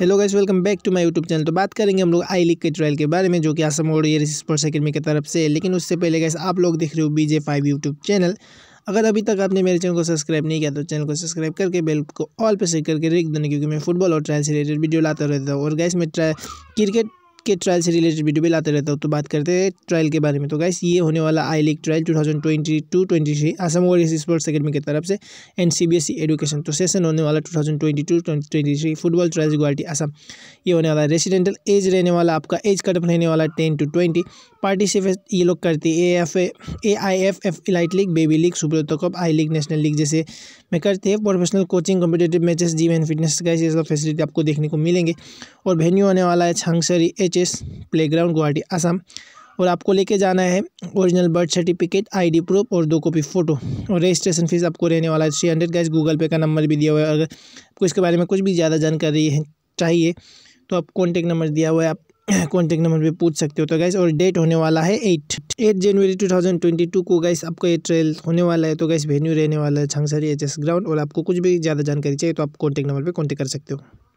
hello guys welcome back to my YouTube channel तो बात करेंगे हम लोग आई लीग के ट्रायल के बारे में जो कि असम ओडियर्स स्पोर्ट्स अकेडमी की तरफ से लेकिन उससे पहले गाइस आप लोग देख रहे हो बीजे फाइव यूट्यूब चैनल अगर अभी तक आपने मेरे चैनल को सब्सक्राइब नहीं किया तो चैनल को सब्सक्राइब करके बेल को ऑल पर सेट करके रख देना क्योंकि मैं फुटबॉल और ट्रायल से रिलेटेड वीडियो लाता रहता हूँ और गैस मैं क्रिकेट के ट्रायल से रिलेटेड वीडियो भी लाते रहता हूँ तो बात करते हैं ट्रायल के बारे में तो गाइस ये होने वाला I league trial two thousand twenty two twenty three Assam warriors sports academy की तरफ से and C B S E education तो सेशन होने वाला two thousand twenty two twenty three football trial Guwahati Assam ये होने वाला रेसिडेंटल एज रहने वाला आपका एज कटअप रहने वाला टेन टू ट्वेंटी पार्टिसिपेट ये लोग करते A F A I F F elite league baby league तो cup I league national league जैसे में करते हैं professional coaching competitive matches gym and fitness का ये सब फैसिलिटी आपको देखने को मिलेंगे और वेन्यू होने वाला है छंगसरी एस प्लेग्राउंड गुवाहाटी असम और आपको लेके जाना है original birth certificate ID proof और दो कॉपी फ़ोटो और रजिस्ट्रेशन फीस आपको रहने वाला है थ्री हंड्रेड गैस गूगल पे का नंबर भी दिया हुआ है अगर आपको इसके बारे में कुछ भी ज़्यादा जानकारी है चाहिए तो आप कॉन्टैक्ट नंबर दिया हुआ है आप कॉन्टैक्ट नंबर पर पूछ सकते हो तो गैस और डेट होने वाला है एट एट जनवरी टू को गैस आपका ये ट्रेल होने वाला है तो गैस वेन्यू रहने वाला है छंगसरी एच ग्राउंड और आपको कुछ भी ज़्यादा जानकारी चाहिए तो आप कॉन्टैक्ट नंबर पर कॉन्टैक्ट कर सकते हो